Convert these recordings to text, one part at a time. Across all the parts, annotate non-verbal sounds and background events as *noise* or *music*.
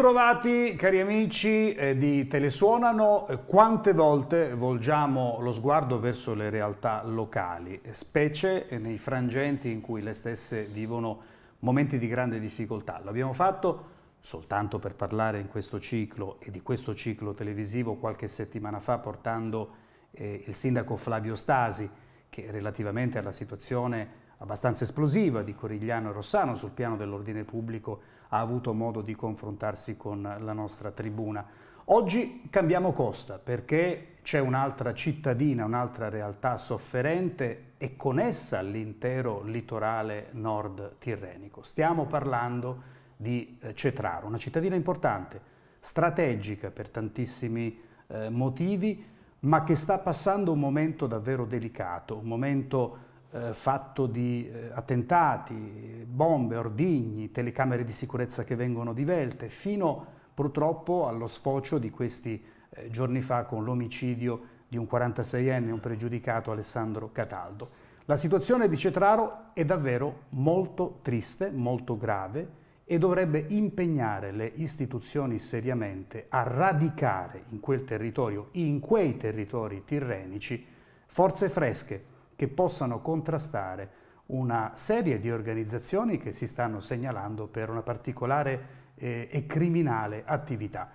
Bentrovati cari amici eh, di Telesuonano, eh, quante volte volgiamo lo sguardo verso le realtà locali, eh, specie eh, nei frangenti in cui le stesse vivono momenti di grande difficoltà. L'abbiamo fatto soltanto per parlare in questo ciclo e di questo ciclo televisivo qualche settimana fa portando eh, il sindaco Flavio Stasi che relativamente alla situazione abbastanza esplosiva di Corigliano e Rossano sul piano dell'ordine pubblico ha avuto modo di confrontarsi con la nostra tribuna. Oggi cambiamo costa perché c'è un'altra cittadina, un'altra realtà sofferente e con essa l'intero litorale nord tirrenico. Stiamo parlando di eh, Cetraro, una cittadina importante, strategica per tantissimi eh, motivi, ma che sta passando un momento davvero delicato, un momento eh, fatto di eh, attentati, bombe, ordigni, telecamere di sicurezza che vengono divelte, fino purtroppo allo sfocio di questi eh, giorni fa con l'omicidio di un 46enne, un pregiudicato Alessandro Cataldo. La situazione di Cetraro è davvero molto triste, molto grave e dovrebbe impegnare le istituzioni seriamente a radicare in quel territorio, in quei territori tirrenici, forze fresche, che possano contrastare una serie di organizzazioni che si stanno segnalando per una particolare eh, e criminale attività.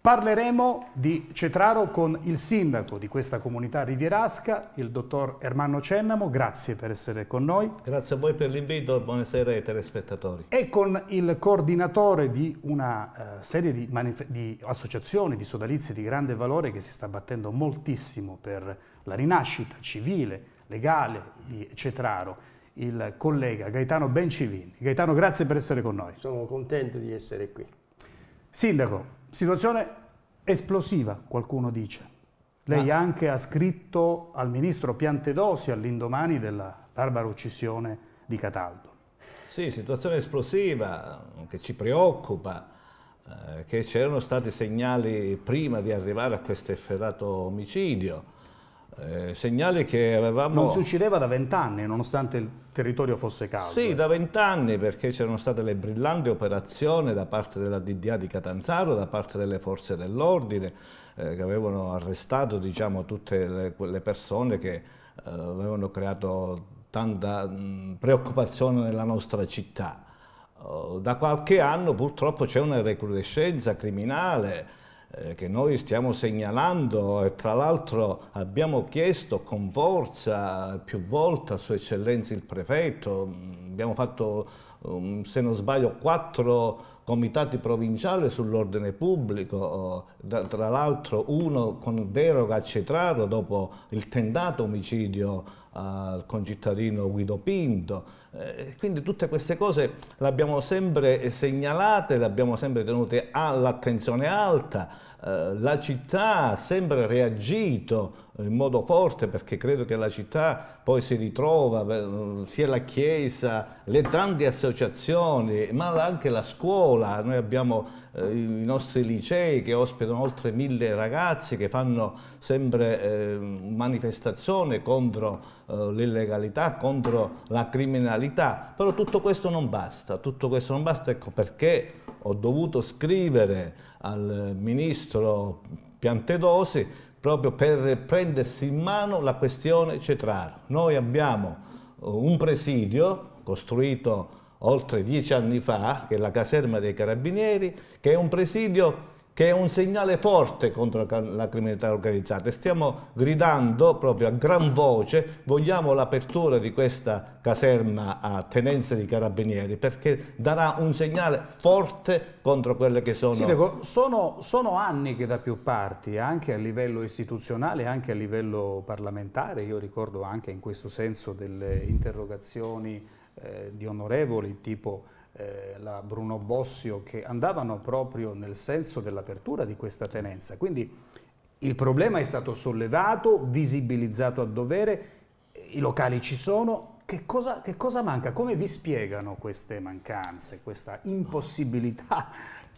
Parleremo di Cetraro con il sindaco di questa comunità rivierasca, il dottor Ermanno Cennamo, grazie per essere con noi. Grazie a voi per l'invito, buonasera ai telespettatori. E con il coordinatore di una eh, serie di, di associazioni, di sodalizi di grande valore che si sta battendo moltissimo per la rinascita civile legale di Cetraro, il collega Gaetano Bencivini. Gaetano, grazie per essere con noi. Sono contento di essere qui. Sindaco, situazione esplosiva, qualcuno dice. Lei Ma... anche ha scritto al ministro Piantedosi all'indomani della barbara uccisione di Cataldo. Sì, situazione esplosiva che ci preoccupa, eh, che c'erano stati segnali prima di arrivare a questo efferato omicidio eh, segnale che avevamo... Non succedeva da vent'anni, nonostante il territorio fosse caldo. Sì, eh. da vent'anni, perché c'erano state le brillanti operazioni da parte della DDA di Catanzaro, da parte delle forze dell'ordine, eh, che avevano arrestato diciamo, tutte le, quelle persone che eh, avevano creato tanta mh, mm, preoccupazione nella nostra città. Uh, da qualche anno purtroppo c'è una recrudescenza criminale, eh, che noi stiamo segnalando e tra l'altro abbiamo chiesto con forza più volte a Sua Eccellenza il Prefetto, mm, abbiamo fatto, mm, se non sbaglio, quattro comitati provinciali sull'ordine pubblico, tra l'altro uno con deroga a Cetraro dopo il tentato omicidio eh, al concittadino Guido Pinto. Eh, quindi tutte queste cose le abbiamo sempre segnalate, le abbiamo sempre tenute all'attenzione alta eh, la città ha sempre reagito in modo forte perché credo che la città poi si ritrova, mm, sia la chiesa, le tante associazioni, ma anche la scuola. Noi abbiamo eh, i nostri licei che ospitano oltre mille ragazzi che fanno sempre eh, manifestazioni contro eh, l'illegalità, contro la criminalità. Però tutto questo non basta, tutto questo non basta ecco perché ho dovuto scrivere al ministro Piantedosi proprio per prendersi in mano la questione Cetraro. Noi abbiamo eh, un presidio costruito oltre dieci anni fa, che è la caserma dei Carabinieri, che è un presidio che è un segnale forte contro la criminalità organizzata stiamo gridando proprio a gran voce vogliamo l'apertura di questa caserma a tenenza di carabinieri perché darà un segnale forte contro quelle che sono... Sindaco, sono, sono anni che da più parti, anche a livello istituzionale, anche a livello parlamentare, io ricordo anche in questo senso delle interrogazioni eh, di onorevoli tipo eh, la Bruno Bossio, che andavano proprio nel senso dell'apertura di questa tenenza. Quindi il problema è stato sollevato, visibilizzato a dovere, eh, i locali ci sono. Che cosa, che cosa manca? Come vi spiegano queste mancanze, questa impossibilità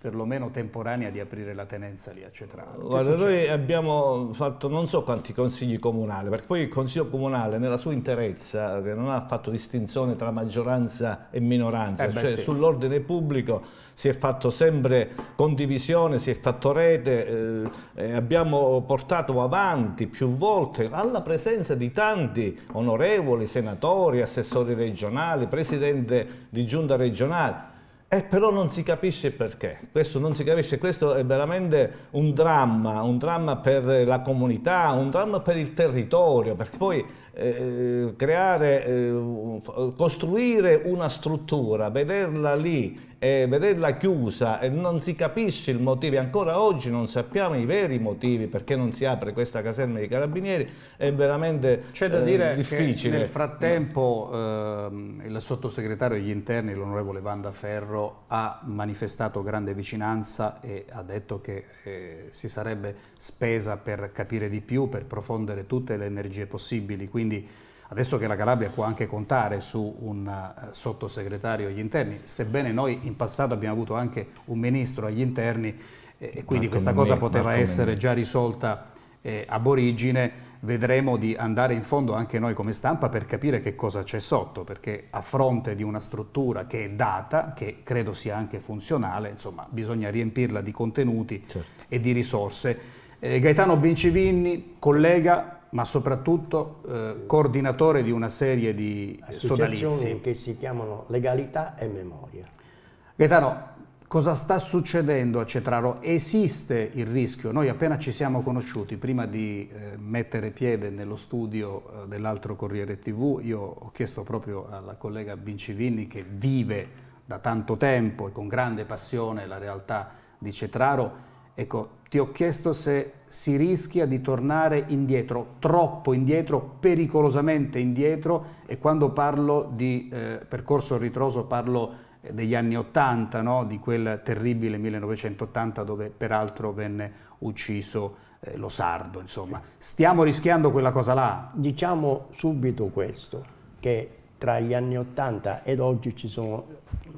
perlomeno temporanea di aprire la tenenza lì a Cetrano. Guarda, noi abbiamo fatto non so quanti consigli comunali, perché poi il consiglio comunale nella sua interezza, non ha fatto distinzione tra maggioranza e minoranza, eh beh, cioè sì. sull'ordine pubblico si è fatto sempre condivisione, si è fatto rete, eh, abbiamo portato avanti più volte alla presenza di tanti onorevoli senatori, assessori regionali, presidente di giunta regionale, eh, però non si capisce perché, questo non si capisce, questo è veramente un dramma, un dramma per la comunità, un dramma per il territorio, perché poi eh, creare, eh, costruire una struttura, vederla lì, e vederla chiusa e non si capisce il motivo, ancora oggi non sappiamo i veri motivi perché non si apre questa caserma dei carabinieri, è veramente C'è da dire eh, difficile. nel frattempo eh, il sottosegretario degli interni, l'onorevole Vanda Ferro, ha manifestato grande vicinanza e ha detto che eh, si sarebbe spesa per capire di più, per profondere tutte le energie possibili, quindi Adesso che la Calabria può anche contare su un eh, sottosegretario agli interni, sebbene noi in passato abbiamo avuto anche un ministro agli interni eh, e quindi Marco questa cosa me, poteva Marco essere me. già risolta eh, ab origine, vedremo di andare in fondo anche noi come stampa per capire che cosa c'è sotto, perché a fronte di una struttura che è data, che credo sia anche funzionale, insomma bisogna riempirla di contenuti certo. e di risorse. Eh, Gaetano Bincivinni, collega, ma soprattutto eh, coordinatore di una serie di sodalizi. che si chiamano Legalità e Memoria. Gaetano, cosa sta succedendo a Cetraro? Esiste il rischio? Noi appena ci siamo conosciuti, prima di eh, mettere piede nello studio eh, dell'altro Corriere TV, io ho chiesto proprio alla collega Bincivinni, che vive da tanto tempo e con grande passione la realtà di Cetraro, ecco, ti ho chiesto se si rischia di tornare indietro, troppo indietro, pericolosamente indietro e quando parlo di eh, percorso ritroso parlo eh, degli anni 80, no? di quel terribile 1980 dove peraltro venne ucciso eh, lo sardo. Insomma. Stiamo rischiando quella cosa là? Diciamo subito questo, che tra gli anni 80 ed oggi ci sono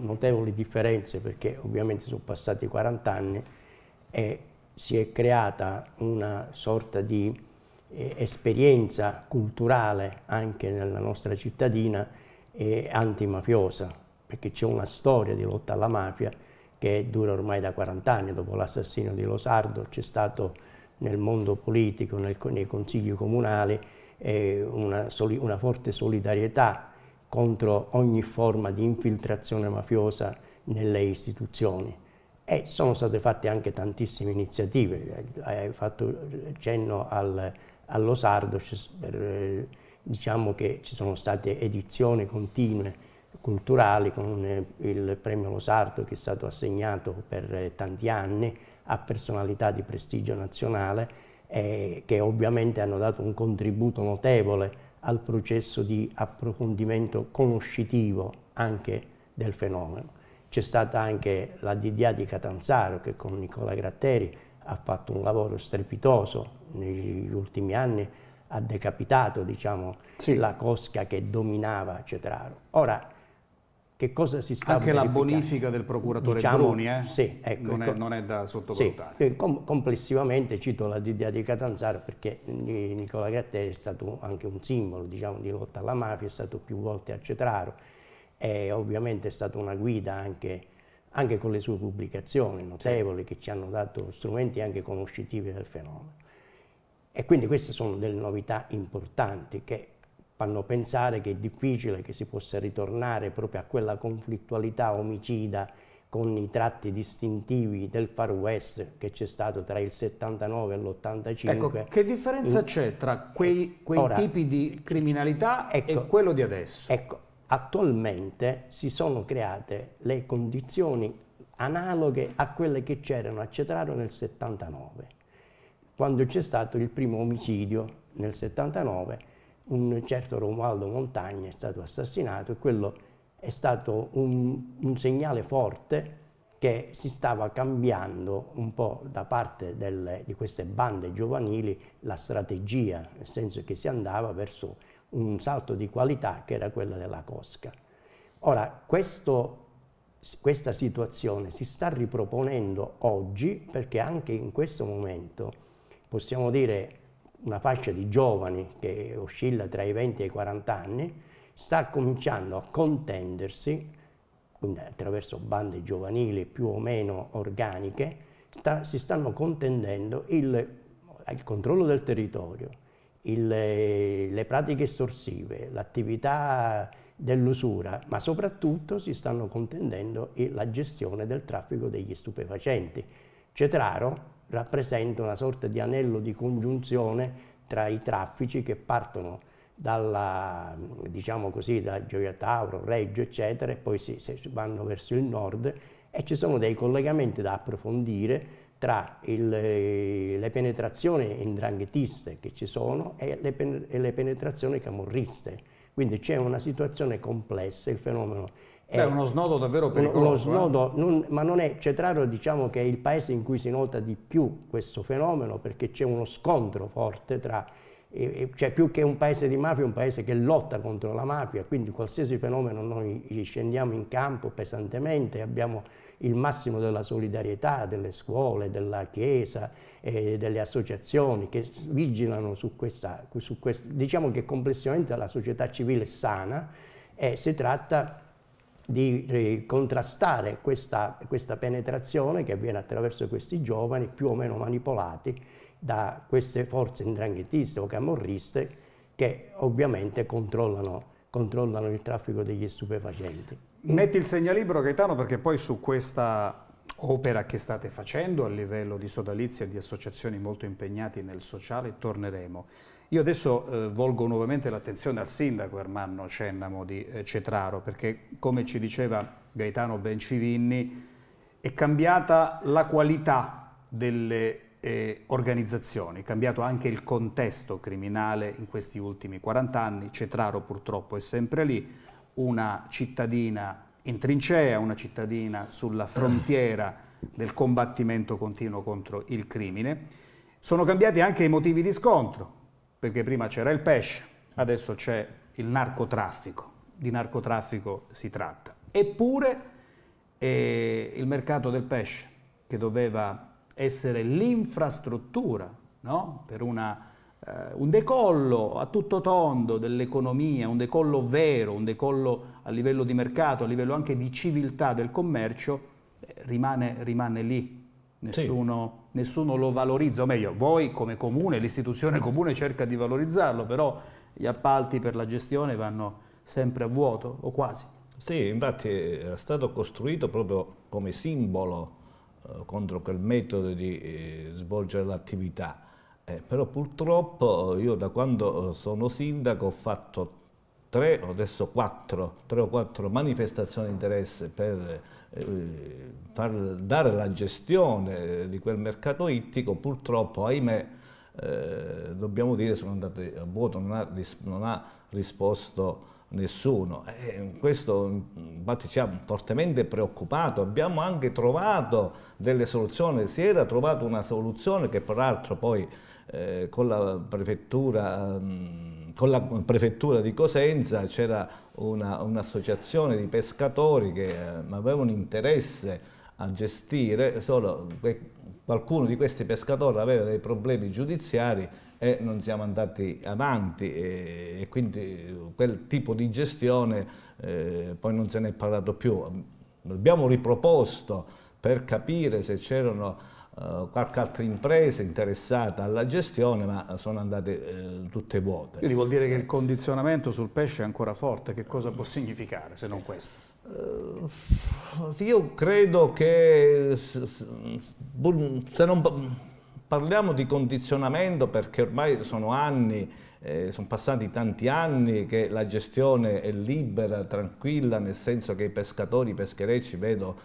notevoli differenze perché ovviamente sono passati 40 anni e si è creata una sorta di eh, esperienza culturale anche nella nostra cittadina eh, antimafiosa, perché c'è una storia di lotta alla mafia che dura ormai da 40 anni, dopo l'assassinio di Losardo c'è stato nel mondo politico, nel, nei consigli comunali, eh, una, soli, una forte solidarietà contro ogni forma di infiltrazione mafiosa nelle istituzioni. E sono state fatte anche tantissime iniziative, hai fatto cenno al, allo Sardo, diciamo che ci sono state edizioni continue culturali con eh, il premio Lo Sardo che è stato assegnato per eh, tanti anni a personalità di prestigio nazionale eh, che ovviamente hanno dato un contributo notevole al processo di approfondimento conoscitivo anche del fenomeno. C'è stata anche la DDA di Catanzaro che con Nicola Gratteri ha fatto un lavoro strepitoso negli ultimi anni, ha decapitato diciamo, sì. la cosca che dominava Cetraro. Ora, che cosa si sta Anche la bonifica del procuratore diciamo, Bruni, eh? sì, ecco, non, è, ecco. non, è, da sottovalutare. Sì, eh, com complessivamente cito la DDA di Catanzaro perché Nicola Gratteri è stato anche un simbolo diciamo, di lotta alla mafia, è stato più volte a Cetraro, è ovviamente stata una guida anche, anche con le sue pubblicazioni notevoli che ci hanno dato strumenti anche conoscitivi del fenomeno. E quindi queste sono delle novità importanti che fanno pensare che è difficile che si possa ritornare proprio a quella conflittualità omicida con i tratti distintivi del Far West che c'è stato tra il 79 e l'85. Ecco, che differenza c'è tra quei, quei ora, tipi di criminalità ecco, e quello di adesso? Ecco, attualmente si sono create le condizioni analoghe a quelle che c'erano a Cetraro nel 79, quando c'è stato il primo omicidio nel 79, un certo Romualdo Montagna è stato assassinato e quello è stato un, un segnale forte che si stava cambiando un po' da parte delle, di queste bande giovanili la strategia, nel senso che si andava verso un salto di qualità che era quella della cosca. Ora, questo, questa situazione si sta riproponendo oggi perché anche in questo momento possiamo dire una fascia di giovani che oscilla tra i 20 e i 40 anni sta cominciando a contendersi attraverso bande giovanili più o meno organiche, sta, si stanno contendendo il, il controllo del territorio, il, eh, le pratiche estorsive, l'attività dell'usura, ma soprattutto si stanno contendendo la gestione del traffico degli stupefacenti. Cetraro rappresenta una sorta di anello di congiunzione tra i traffici che partono dalla, diciamo così, da Gioia Tauro, Reggio, eccetera, e poi si, si vanno verso il nord e ci sono dei collegamenti da approfondire tra il, eh, le penetrazioni indranghetiste che ci sono e le, pen, e le penetrazioni camorriste. Quindi c'è una situazione complessa, il fenomeno è Beh, uno snodo davvero pericoloso. Uno, eh. snodo, eh? non, ma non è, Cetraro diciamo che è il paese in cui si nota di più questo fenomeno perché c'è uno scontro forte tra, eh, cioè più che un paese di mafia, è un paese che lotta contro la mafia, quindi qualsiasi fenomeno noi scendiamo in campo pesantemente, abbiamo il massimo della solidarietà delle scuole, della Chiesa e delle associazioni che vigilano su questa, su quest, diciamo che complessivamente la società civile è sana e si tratta di eh, contrastare questa, questa penetrazione che avviene attraverso questi giovani più o meno manipolati da queste forze indranghettiste o camorriste che ovviamente controllano, controllano il traffico degli stupefacenti. Metti il segnalibro Gaetano perché poi su questa opera che state facendo a livello di sodalizia e di associazioni molto impegnati nel sociale torneremo. Io adesso eh, volgo nuovamente l'attenzione al sindaco Ermanno Cennamo di eh, Cetraro perché come ci diceva Gaetano Bencivinni è cambiata la qualità delle eh, organizzazioni, è cambiato anche il contesto criminale in questi ultimi 40 anni, Cetraro purtroppo è sempre lì una cittadina in trincea, una cittadina sulla frontiera del combattimento continuo contro il crimine. Sono cambiati anche i motivi di scontro, perché prima c'era il pesce, adesso c'è il narcotraffico, di narcotraffico si tratta. Eppure eh, il mercato del pesce, che doveva essere l'infrastruttura no? per una eh, un decollo a tutto tondo dell'economia, un decollo vero, un decollo a livello di mercato, a livello anche di civiltà del commercio, eh, rimane, rimane lì. Nessuno, sì. nessuno, lo valorizza, o meglio, voi come comune, l'istituzione comune cerca di valorizzarlo, però gli appalti per la gestione vanno sempre a vuoto o quasi. Sì, infatti era stato costruito proprio come simbolo eh, contro quel metodo di eh, svolgere l'attività eh, però purtroppo eh, io da quando eh, sono sindaco ho fatto tre, adesso quattro, tre o quattro manifestazioni di interesse per eh, far dare la gestione eh, di quel mercato ittico, purtroppo, ahimè, eh, dobbiamo dire sono andate a vuoto, non ha, ris non ha risposto nessuno. Eh, questo infatti ci ha fortemente preoccupato, abbiamo anche trovato delle soluzioni, si era trovata una soluzione che peraltro poi eh, con, la mm, con, la prefettura, di Cosenza c'era un'associazione un di pescatori che eh, avevano interesse a gestire, solo che qualcuno di questi pescatori aveva dei problemi giudiziari e non siamo andati avanti e, e quindi quel tipo di gestione eh, poi non se ne è parlato più. Abbiamo riproposto per capire se c'erano eh, qualche altra impresa interessata alla gestione, ma sono andate eh, tutte vuote. Quindi vuol dire che il condizionamento sul pesce è ancora forte, che cosa può significare se non questo? Uh, io credo che se non parliamo di condizionamento perché ormai sono anni, eh, sono passati tanti anni che la gestione è libera, tranquilla, nel senso che i pescatori, i pescherecci vedo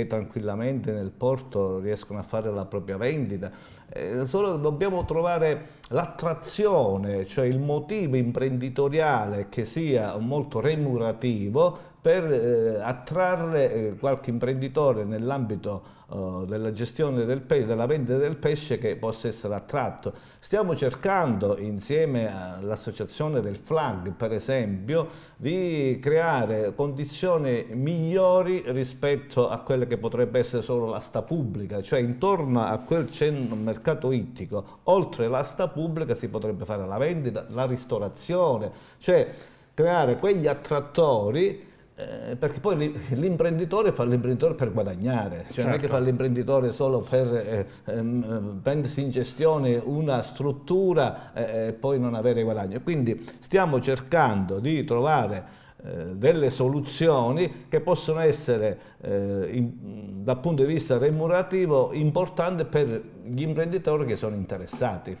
che tranquillamente nel porto riescono a fare la propria vendita. Eh, solo dobbiamo trovare l'attrazione, cioè il motivo imprenditoriale che sia molto remunerativo per eh, attrarre eh, qualche imprenditore nell'ambito eh, della gestione del pesce, della vendita del pesce che possa essere attratto. Stiamo cercando insieme all'associazione del FLAG per esempio di creare condizioni migliori rispetto a quelle che potrebbe essere solo l'asta pubblica, cioè intorno a quel mercato ittico, oltre l'asta pubblica si potrebbe fare la vendita, la ristorazione, cioè creare quegli attrattori eh, perché poi l'imprenditore fa l'imprenditore per guadagnare, cioè certo. non è che certo. fa l'imprenditore solo per eh, ehm, prendersi in gestione una struttura eh, e poi non avere guadagno. Quindi stiamo cercando di trovare eh, delle soluzioni che possono essere eh, in, dal punto di vista remunerativo importanti per gli imprenditori che sono interessati.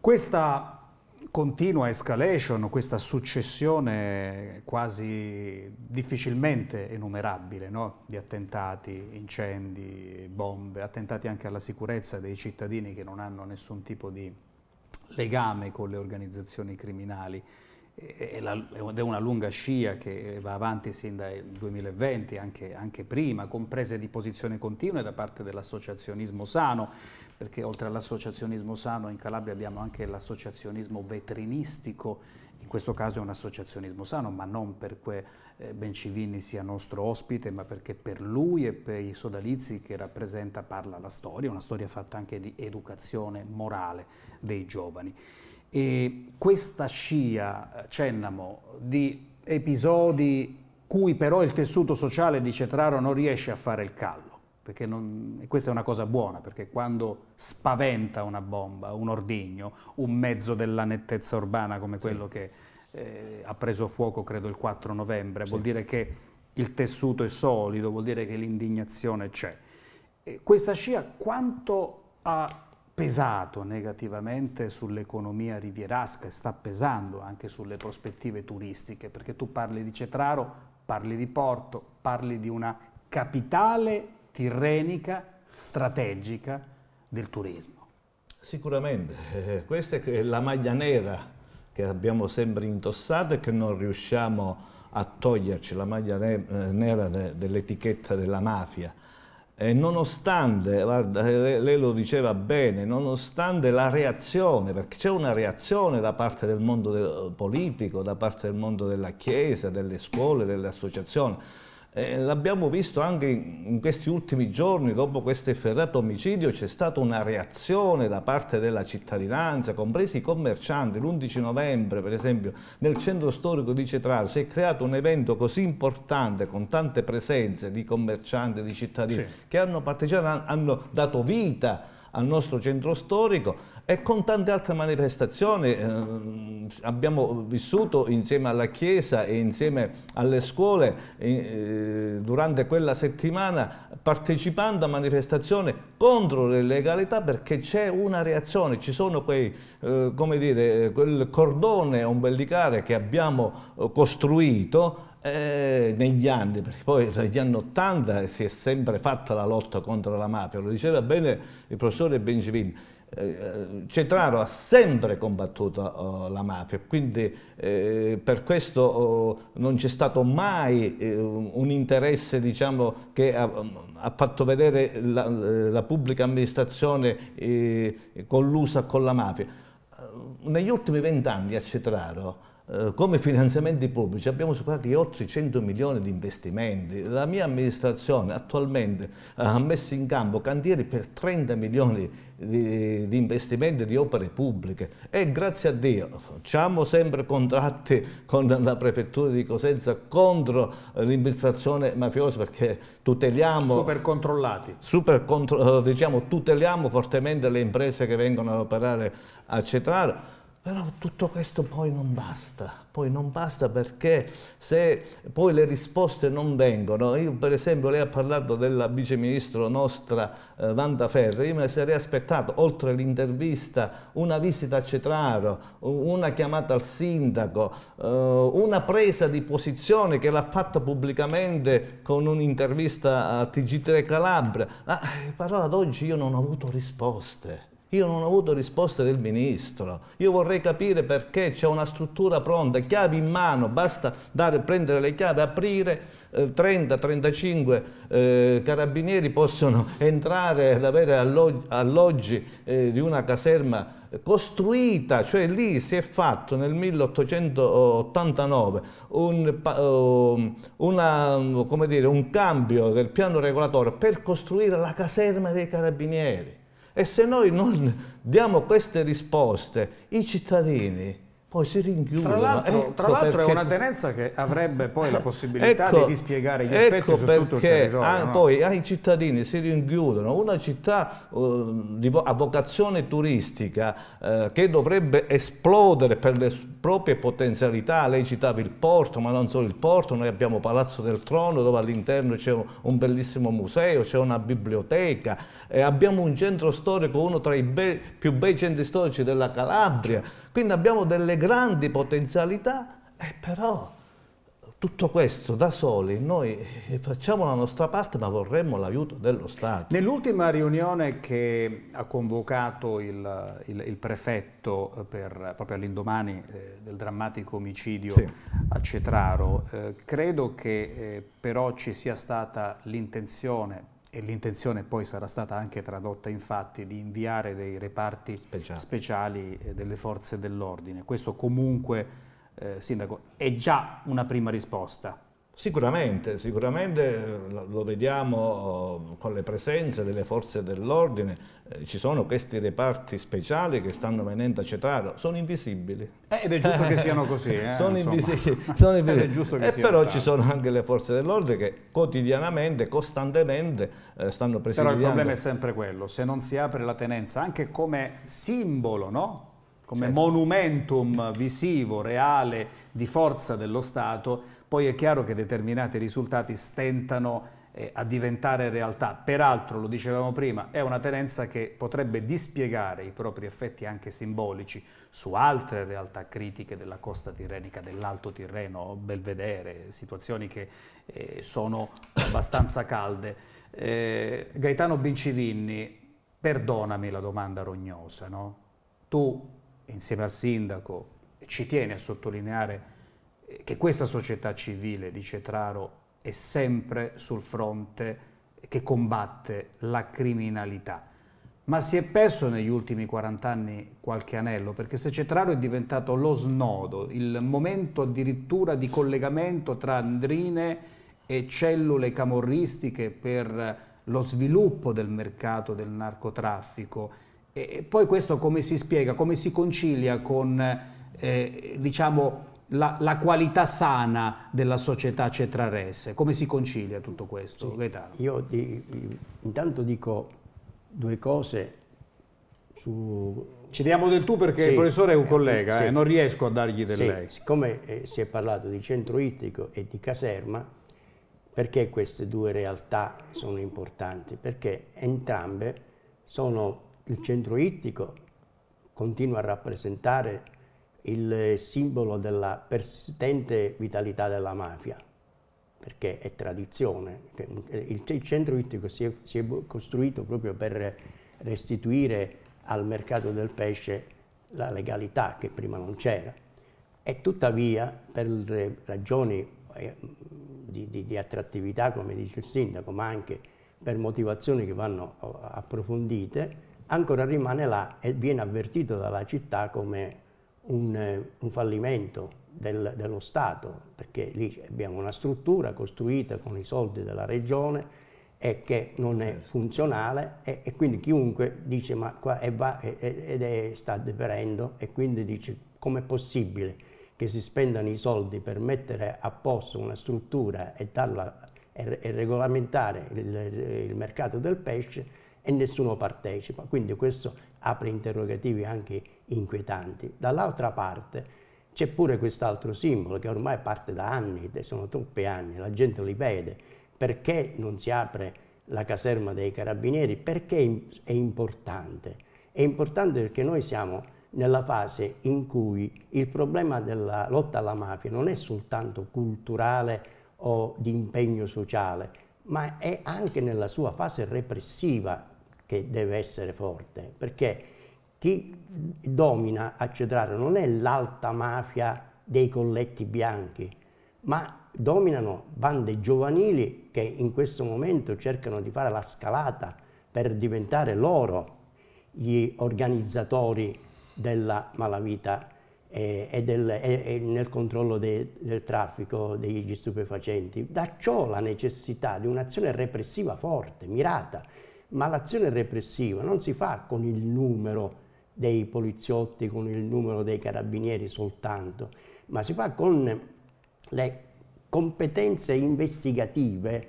Questa continua escalation, questa successione quasi difficilmente enumerabile no? di attentati, incendi, bombe, attentati anche alla sicurezza dei cittadini che non hanno nessun tipo di legame con le organizzazioni criminali ed è una lunga scia che va avanti sin dal 2020, anche, anche prima, con prese di posizione continue da parte dell'associazionismo sano, perché oltre all'associazionismo sano in Calabria abbiamo anche l'associazionismo vetrinistico, in questo caso è un associazionismo sano, ma non perché eh, Bencivini sia nostro ospite, ma perché per lui e per i sodalizi che rappresenta parla la storia, una storia fatta anche di educazione morale dei giovani. E questa scia, Cennamo, di episodi cui però il tessuto sociale di Cetraro non riesce a fare il callo, perché non, questa è una cosa buona, perché quando spaventa una bomba, un ordigno, un mezzo della nettezza urbana come quello sì. che eh, ha preso fuoco credo il 4 novembre, sì. vuol dire che il tessuto è solido, vuol dire che l'indignazione c'è. E questa scia quanto ha pesato negativamente sull'economia rivierasca e sta pesando anche sulle prospettive turistiche, perché tu parli di Cetraro, parli di Porto, parli di una capitale tirrenica strategica del turismo. Sicuramente, eh, questa è la maglia nera che abbiamo sempre indossato e che non riusciamo a toglierci, la maglia eh, nera dell'etichetta della mafia eh, nonostante, guarda, eh, lei lo diceva bene, nonostante la reazione, perché c'è una reazione da parte del mondo del, eh, politico, da parte del mondo della Chiesa, delle scuole, delle associazioni, eh, L'abbiamo visto anche in questi ultimi giorni, dopo questo efferrato omicidio, c'è stata una reazione da parte della cittadinanza, compresi i commercianti. L'11 novembre, per esempio, nel centro storico di Cetraro si è creato un evento così importante con tante presenze di commercianti, di cittadini, sì. che hanno partecipato, hanno dato vita al nostro centro storico e con tante altre manifestazioni eh, abbiamo vissuto insieme alla Chiesa e insieme alle scuole eh, durante quella settimana partecipando a manifestazioni contro le legalità perché c'è una reazione, ci sono quei, eh, come dire, quel cordone ombelicale che abbiamo eh, costruito eh, negli anni, perché poi dagli anni Ottanta si è sempre fatta la lotta contro la mafia, lo diceva bene il professore Benjivin, eh, eh, Cetraro ha sempre combattuto oh, la mafia, quindi eh, per questo oh, non c'è stato mai eh, un interesse diciamo, che ha, mm, ha, fatto vedere la, la pubblica amministrazione collusa con la mafia. Negli ultimi vent'anni a Cetraro eh, come finanziamenti pubblici abbiamo superato gli oltre 100 milioni di investimenti. La mia amministrazione attualmente eh, ha messo in campo cantieri per 30 milioni di, di, investimenti di opere pubbliche e grazie a Dio facciamo sempre contratti con la prefettura di Cosenza contro l'infiltrazione mafiosa perché tuteliamo super controllati super contro, eh, diciamo tuteliamo fortemente le imprese che vengono a operare a Cetraro però tutto questo poi non basta, poi non basta perché se poi le risposte non vengono, io per esempio lei ha parlato della viceministro nostra eh, Vanda Ferri, io mi sarei aspettato oltre l'intervista una visita a Cetraro, una chiamata al sindaco, eh, una presa di posizione che l'ha fatta pubblicamente con un'intervista a TG3 Calabria, ma ah, eh, però ad oggi io non ho avuto risposte. Io non ho avuto risposta del Ministro. Io vorrei capire perché c'è una struttura pronta, chiavi in mano, basta dare, prendere le chiavi, aprire, eh, 30-35 eh, carabinieri possono *laughs* entrare ad avere allog alloggi eh, di una caserma costruita, cioè lì si è fatto nel 1889 un, um, una, um, dire, un cambio del piano regolatore per costruire la caserma dei carabinieri e se noi non diamo queste risposte, i cittadini poi si rinchiudono. Tra l'altro, ecco perché... è una tenenza che avrebbe poi la possibilità ecco, di dispiegare gli effetti ecco su tutto il territorio. A, no? Poi ai cittadini si rinchiudono, una città uh, a vocazione turistica uh, che dovrebbe esplodere per le proprie potenzialità, lei citava il porto, ma non solo il porto, noi abbiamo Palazzo del Trono dove all'interno c'è un, un, bellissimo museo, c'è una biblioteca, eh, abbiamo un centro storico, uno tra i be più bei centri storici della Calabria, quindi abbiamo delle grandi potenzialità, eh, però tutto questo da soli, noi facciamo la nostra parte ma vorremmo l'aiuto dello Stato. Nell'ultima riunione che ha convocato il, il, il prefetto eh, per, proprio all'indomani eh, del drammatico omicidio sì. a Cetraro, eh, credo che eh, però ci sia stata l'intenzione e l'intenzione poi sarà stata anche tradotta in fatti di inviare dei reparti speciali, speciali eh, delle forze dell'ordine. Questo comunque, eh, Sindaco, è già una prima risposta Sicuramente, sicuramente eh, lo vediamo oh, con le presenze delle forze dell'ordine, eh, ci sono questi reparti speciali che stanno venendo a Cetraro, sono invisibili. Eh, ed è giusto che siano così. Eh, *laughs* sono invisibili. *laughs* Sono invisibili. Eh, però ci sono anche le forze dell'ordine che quotidianamente, costantemente eh, stanno presidiando. Però il problema è sempre quello, se non si apre la tenenza, anche come simbolo, no? come certo. monumentum visivo, reale, di forza dello Stato, poi è chiaro che determinati risultati stentano eh, a diventare realtà. Peraltro, lo dicevamo prima, è una tenenza che potrebbe dispiegare i propri effetti anche simbolici su altre realtà critiche della costa tirrenica, dell'Alto Tirreno, Belvedere, situazioni che eh, sono abbastanza calde. Eh, Gaetano Bincivinni, perdonami la domanda rognosa, no? tu insieme al sindaco ci tieni a sottolineare che questa società civile di Cetraro è sempre sul fronte che combatte la criminalità. Ma si è perso negli ultimi 40 anni qualche anello, perché se Cetraro è diventato lo snodo, il momento addirittura di collegamento tra andrine e cellule camorristiche per lo sviluppo del mercato del narcotraffico. E poi questo come si spiega, come si concilia con eh, diciamo, la, la, qualità sana della società cetrarese. Come si concilia tutto questo, sì, Gaetano? Io ti, intanto dico due cose su... Ci diamo del tu perché sì, il professore è un eh, collega, sì, eh, non riesco a dargli del lei. Siccome eh, si è parlato di centro ittico e di caserma, perché queste due realtà sono importanti? Perché entrambe sono il centro ittico, continua a rappresentare il simbolo della persistente vitalità della mafia, perché è tradizione. Eh, il, centro ittico si è, si è costruito proprio per restituire al mercato del pesce la legalità che prima non c'era e tuttavia per ragioni eh, di, di, di, attrattività, come dice il sindaco, ma anche per motivazioni che vanno oh, approfondite, ancora rimane là e viene avvertito dalla città come un, eh, un fallimento del, dello Stato, perché lì abbiamo una struttura costruita con i soldi della regione e che non è eh, funzionale e, e quindi chiunque dice ma qua è va, è, ed è, sta deperendo e quindi dice com'è possibile che si spendano i soldi per mettere a posto una struttura e, darla, e, e regolamentare il, il mercato del pesce e nessuno partecipa. Quindi questo apre interrogativi anche inquietanti. Dall'altra parte c'è pure quest'altro simbolo che ormai parte da anni, sono troppi anni, la gente li vede. Perché non si apre la caserma dei carabinieri? Perché è importante? È importante perché noi siamo nella fase in cui il problema della lotta alla mafia non è soltanto culturale o di impegno sociale, ma è anche nella sua fase repressiva che deve essere forte, perché chi domina a Cetraro non è l'alta mafia dei colletti bianchi, ma dominano bande giovanili che in questo momento cercano di fare la scalata per diventare loro gli organizzatori della malavita e, e, del, e, e nel controllo de, del traffico degli stupefacenti. Da ciò la necessità di un'azione repressiva forte, mirata, ma l'azione repressiva non si fa con il numero dei poliziotti, con il numero dei carabinieri soltanto, ma si fa con le competenze investigative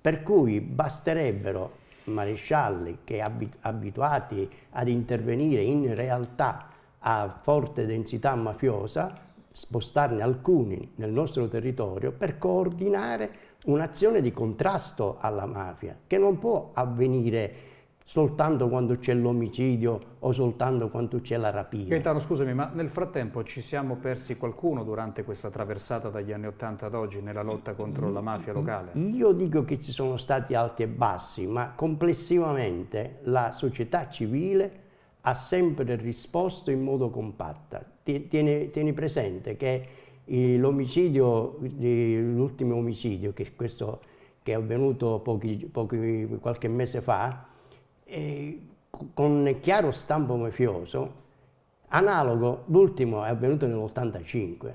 per cui basterebbero marescialli che abituati ad intervenire in realtà a forte densità mafiosa, spostarne alcuni nel nostro territorio per coordinare un'azione di contrasto alla mafia che non può avvenire soltanto quando c'è l'omicidio o soltanto quando c'è la rapina. Gaetano, scusami, ma nel frattempo ci siamo persi qualcuno durante questa traversata dagli anni 80 ad oggi nella lotta contro la mafia locale? Io dico che ci sono stati alti e bassi, ma complessivamente la società civile ha sempre risposto in modo compatta. Tieni, tieni presente che l'omicidio, l'ultimo omicidio che, questo, che è avvenuto pochi, pochi, qualche mese fa, eh, con chiaro stampo mafioso, analogo l'ultimo è avvenuto nell'85,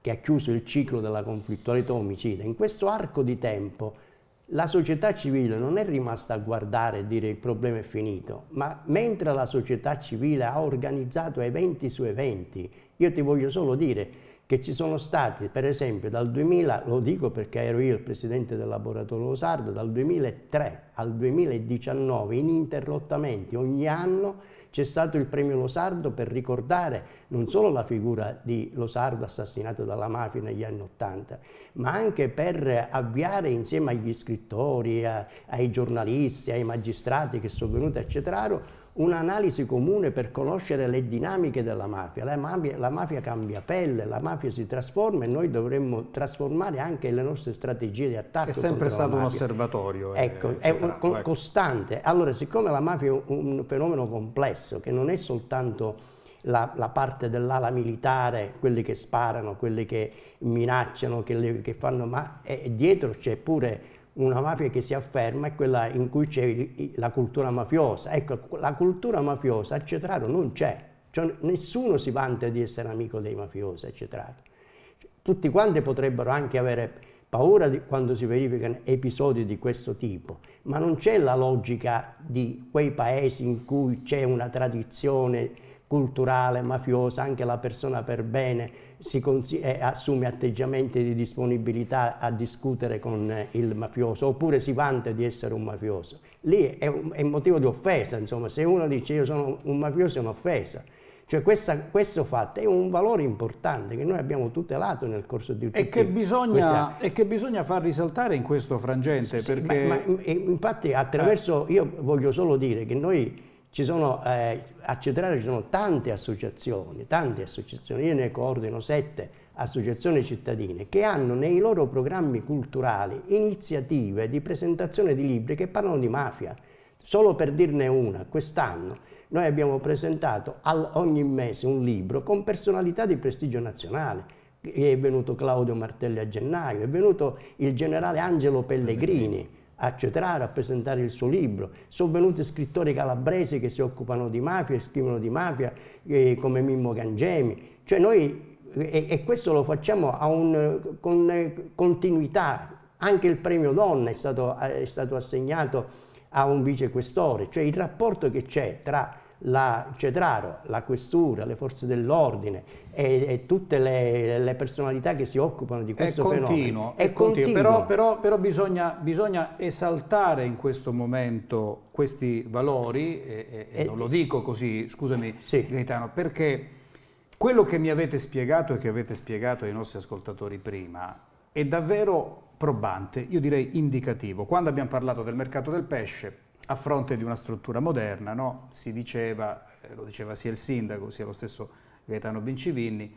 che ha chiuso il ciclo della conflittualità omicida. In questo arco di tempo la società civile non è rimasta a guardare e dire il problema è finito, ma mentre la società civile ha organizzato eventi su eventi, io ti voglio solo dire, che ci sono stati, per esempio dal 2000, lo dico perché ero io il presidente del laboratorio Losardo, dal 2003 al 2019 ininterrottamente ogni anno c'è stato il premio Losardo per ricordare non solo la figura di Losardo assassinato dalla mafia negli anni Ottanta, ma anche per avviare insieme agli scrittori, a, ai giornalisti, ai magistrati che sono venuti a Cetraro, un'analisi comune per conoscere le dinamiche della mafia. La, mafia. la, mafia. cambia pelle, la mafia si trasforma e noi dovremmo trasformare anche le nostre strategie di attacco. È sempre stato un osservatorio. Eh, ecco, è un, co ecco. costante. Allora, siccome la mafia è un fenomeno complesso, che non è soltanto... La, la, parte dell'ala militare, quelli che sparano, quelli che minacciano, quelli che fanno, ma eh, dietro c'è pure una mafia che si afferma è quella in cui c'è la cultura mafiosa. Ecco, la cultura mafiosa a Cetraro non c'è. Cioè, nessuno si vanta di essere amico dei mafiosi a Cetraro. Tutti quanti potrebbero anche avere paura quando si verificano episodi di questo tipo, ma non c'è la logica di quei paesi in cui c'è una tradizione culturale mafiosa, anche la persona per bene eh, assume atteggiamenti di disponibilità a discutere con eh, il mafioso oppure si vanta di essere un mafioso. Lì è, un, è motivo di offesa, insomma, se uno dice io sono un mafioso è un'offesa. Cioè questa, questo fatto è un valore importante che noi abbiamo tutelato nel corso di tutti e che e che bisogna far risaltare in questo frangente. Sì, perché... ma, ma, infatti attraverso, io voglio solo dire che noi ci sono, eh, a Cetrare ci sono tante associazioni, tante associazioni, io ne coordino sette associazioni cittadine che hanno nei loro programmi culturali iniziative di presentazione di libri che parlano di mafia. Solo per dirne una, quest'anno noi abbiamo presentato ogni mese un libro con personalità di prestigio nazionale. È venuto Claudio Martelli a gennaio, è venuto il generale Angelo Pellegrini a Cetraro a presentare il suo libro, sono venuti scrittori calabresi che si occupano di mafia, e scrivono di mafia, eh, come Mimmo Gangemi, cioè noi, e, e questo lo facciamo un, con continuità, anche il premio donna è stato, è stato assegnato a un vicequestore, cioè il rapporto che c'è tra la Cetraro, la Questura, le forze dell'ordine e, e, tutte le, le, personalità che si occupano di questo è continuo, fenomeno. È, è continuo, continuo. però, però, però bisogna, bisogna, esaltare in questo momento questi valori, e, e, e eh, non lo dico così, scusami sì. Gaetano, perché quello che mi avete spiegato e che avete spiegato ai nostri ascoltatori prima è davvero probante, io direi indicativo. Quando abbiamo parlato del mercato del pesce, a fronte di una struttura moderna, no? si diceva, eh, lo diceva sia il sindaco sia lo stesso Gaetano Bincivinni,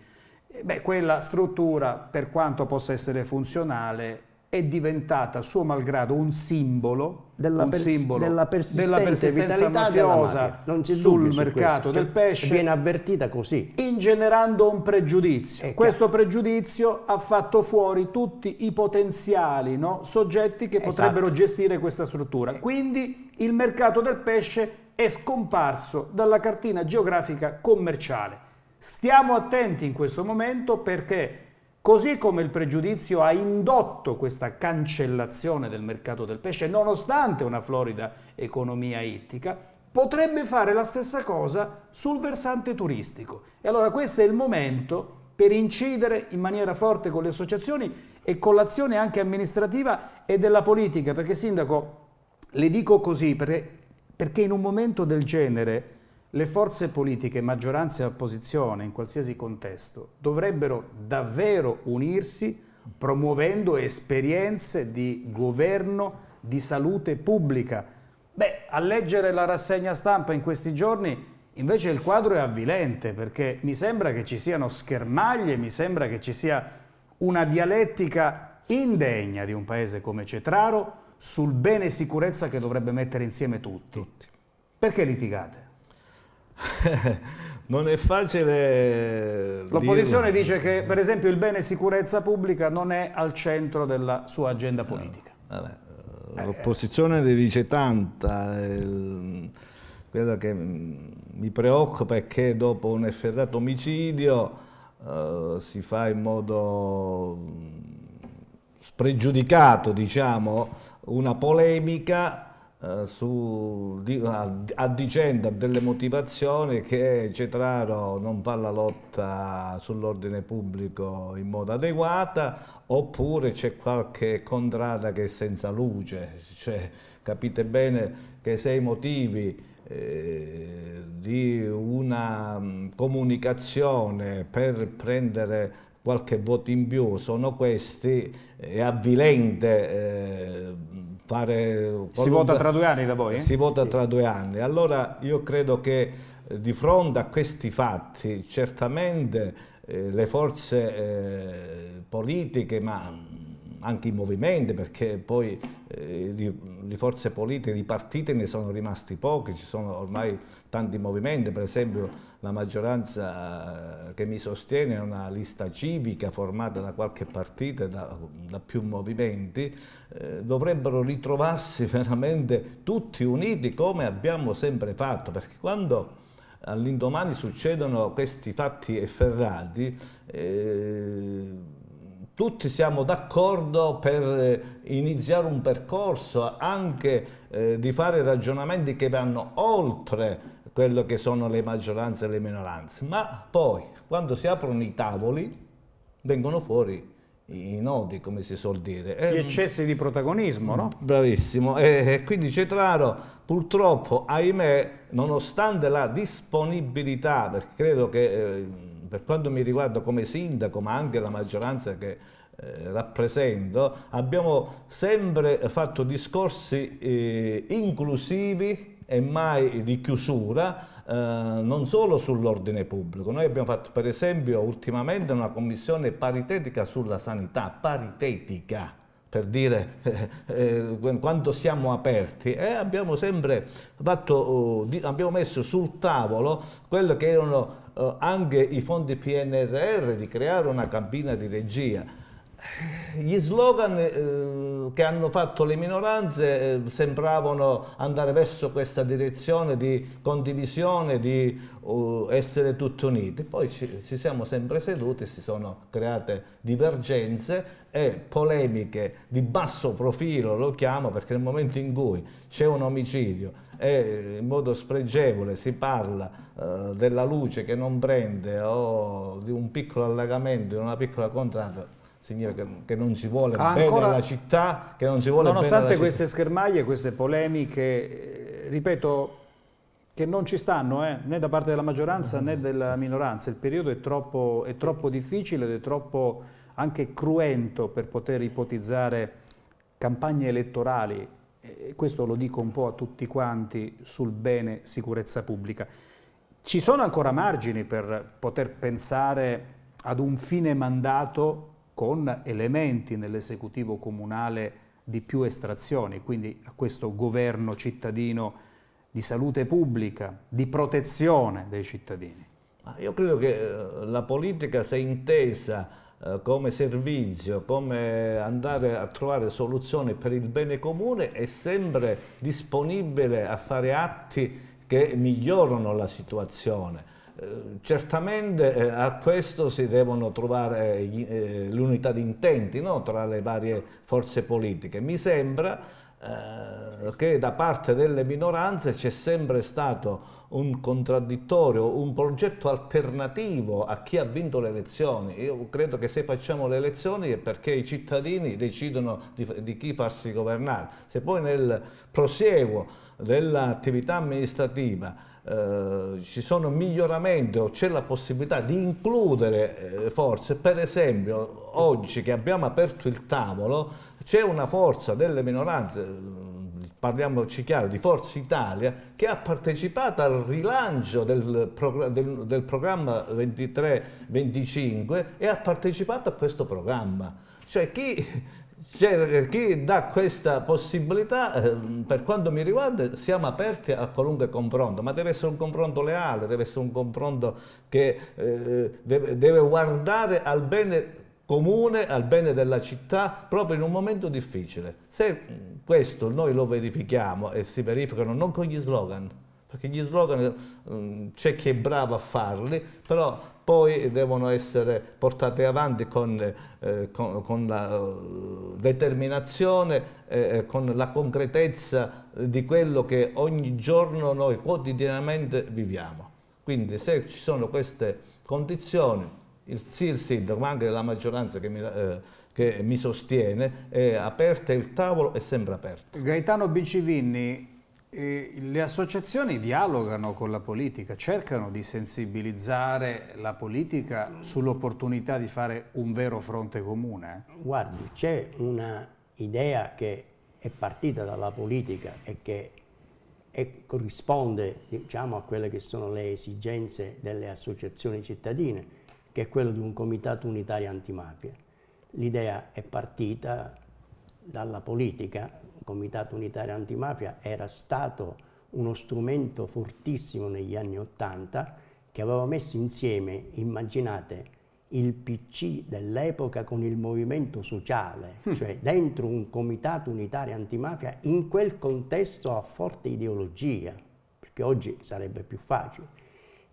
eh, beh, quella struttura per quanto possa essere funzionale è diventata suo malgrado un simbolo della, un per, simbolo della, della persistenza mafiosa della sul mercato questo, del cioè, pesce viene avvertita così ingenerando un pregiudizio è questo chiaro. pregiudizio ha fatto fuori tutti i potenziali no, soggetti che esatto. potrebbero gestire questa struttura quindi il mercato del pesce è scomparso dalla cartina geografica commerciale stiamo attenti in questo momento perché Così come il pregiudizio ha indotto questa cancellazione del mercato del pesce, nonostante una florida economia ittica, potrebbe fare la stessa cosa sul versante turistico. E allora questo è il momento per incidere in maniera forte con le associazioni e con l'azione anche amministrativa e della politica, perché Sindaco, le dico così, perché, perché in un momento del genere le forze politiche, maggioranza e opposizione, in qualsiasi contesto, dovrebbero davvero unirsi promuovendo esperienze di governo di salute pubblica. Beh, a leggere la rassegna stampa in questi giorni invece il quadro è avvilente perché mi sembra che ci siano schermaglie, mi sembra che ci sia una dialettica indegna di un paese come Cetraro sul bene e sicurezza che dovrebbe mettere insieme tutti. tutti. Perché litigate? *laughs* non è facile. Eh, l'opposizione dice che, per esempio, il bene sicurezza pubblica non è al centro della sua agenda eh, politica. Eh, l'opposizione ne dice tanta. quello che mi preoccupa è che dopo un efferrato omicidio eh, si fa in modo mm, spregiudicato, diciamo, una polemica eh, su, di, a, addicendo a delle motivazioni che Cetraro non fa la lotta sull'ordine pubblico in modo adeguata oppure c'è qualche contrada che è senza luce, cioè, capite bene che se i motivi eh, di una mm, comunicazione per prendere qualche voto in più, sono questi, è avvilente eh, fare... Si vota tra due anni da voi? Si vota sì. tra due anni, allora io credo che eh, di fronte a questi fatti certamente eh, le forze eh, politiche, ma anche i movimenti, perché poi eh, di, forze politiche, i partiti ne sono rimasti pochi, ci sono ormai tanti movimenti, per esempio la maggioranza eh, che mi sostiene è una lista civica formata da qualche partito e da, da, più movimenti, eh, dovrebbero ritrovarsi *laughs* veramente tutti uniti come abbiamo sempre fatto, perché quando all'indomani succedono questi fatti efferrati, eh, tutti siamo d'accordo per eh, iniziare un percorso anche eh, di fare ragionamenti che vanno oltre quello che sono le maggioranze e le minoranze, ma poi quando si aprono i tavoli vengono fuori i nodi, come si suol dire. Gli ehm, eccessi di protagonismo, no? Bravissimo. E, quindi Cetraro, purtroppo, ahimè, nonostante la disponibilità, perché credo che eh, per quanto mi riguarda come sindaco, ma anche la maggioranza che eh, rappresento, abbiamo sempre fatto discorsi eh, inclusivi e mai di chiusura, eh, non solo sull'ordine pubblico. Noi abbiamo fatto per esempio ultimamente una commissione paritetica sulla sanità, paritetica per dire *laughs* eh, eh, quanto siamo aperti e abbiamo sempre fatto, oh, abbiamo messo sul tavolo quello che erano eh, anche i fondi PNRR di creare una cabina di regia. Gli slogan eh, che hanno fatto le minoranze eh, sembravano andare verso questa direzione di condivisione, di uh, essere tutti uniti. Poi ci, ci siamo sempre seduti, si sono create divergenze e polemiche di basso profilo, lo chiamo perché nel momento in cui c'è un omicidio, e in modo spregevole si parla eh, della luce che non prende o di un piccolo allagamento in una piccola contrada significa che, che non si vuole ah, Ancora, bene alla città, che non si vuole Nonostante queste città. schermaglie, queste polemiche, eh, ripeto, che non ci stanno eh, né da parte della maggioranza né della minoranza, il periodo è troppo, è troppo difficile ed è troppo anche cruento per poter ipotizzare campagne elettorali e questo lo dico un po' a tutti quanti sul bene sicurezza pubblica, ci sono ancora margini per poter pensare ad un fine mandato con elementi nell'esecutivo comunale di più estrazioni, quindi a questo governo cittadino di salute pubblica, di protezione dei cittadini. Io credo che eh, la politica, se intesa eh, come servizio, come andare a trovare soluzioni per il bene comune è sempre disponibile a fare atti che migliorano la situazione. Eh, certamente eh, a questo si devono trovare l'unità di intenti no? tra le varie forze politiche. Mi sembra che eh, da parte delle minoranze c'è sempre stato un contraddittorio, un progetto alternativo a chi ha vinto le elezioni. Io credo che se facciamo le elezioni è perché i cittadini decidono di, di chi farsi governare. Se poi nel prosieguo dell'attività amministrativa eh, ci sono miglioramenti o c'è la possibilità di includere eh, forze, per esempio oggi che abbiamo aperto il tavolo c'è una forza delle minoranze mm, parliamoci chiaro, di Forza Italia, che ha partecipato al rilancio del, progr del, del programma 23-25 e ha partecipato a questo programma. Cioè chi cioè, chi dà questa possibilità, ehm, per quanto mi riguarda, siamo aperti a qualunque confronto, ma deve essere un confronto leale, deve essere un confronto che eh, deve, deve guardare al bene comune al bene della città proprio in un momento difficile. Se questo noi lo verifichiamo e si verificano non con gli slogan, perché gli slogan mm, c'è chi è bravo a farli, però poi devono essere portati avanti con, eh, con, con la eh, determinazione, eh, con la concretezza di quello che ogni giorno noi quotidianamente viviamo. Quindi se ci sono queste condizioni, il, sì il sindaco, ma anche la maggioranza che mi, eh, che mi sostiene, è aperta, il tavolo è sempre aperto. Gaetano Bicivinni, le associazioni dialogano con la politica, cercano di sensibilizzare la politica sull'opportunità di fare un vero fronte comune? Guardi, c'è un'idea che è partita dalla politica e che è, corrisponde diciamo, a quelle che sono le esigenze delle associazioni cittadine, che è quella di un comitato unitario antimafia. L'idea è partita dalla politica, Comitato Unitario Antimafia era stato uno strumento fortissimo negli anni Ottanta che aveva messo insieme, immaginate, il PC dell'epoca con il movimento sociale, hm. cioè dentro un comitato unitario antimafia in quel contesto a forte ideologia, perché oggi sarebbe più facile.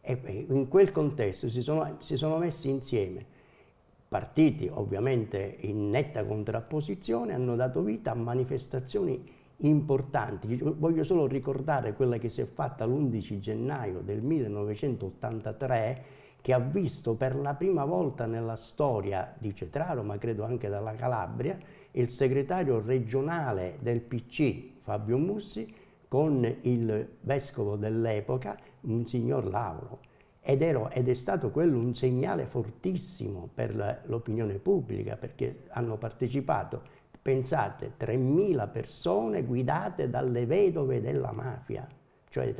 E in quel contesto si sono, si sono messi insieme partiti ovviamente in netta contrapposizione hanno dato vita a manifestazioni importanti. Voglio solo ricordare quella che si è fatta l'11 gennaio del 1983 che ha visto per la prima volta nella storia di Cetraro, ma credo anche dalla Calabria, il segretario regionale del PC Fabio Mussi con il vescovo dell'epoca, Monsignor Lauro. Ed, ero, ed, è stato quello un segnale fortissimo per l'opinione pubblica perché hanno partecipato, pensate, 3.000 persone guidate dalle vedove della mafia. Cioè,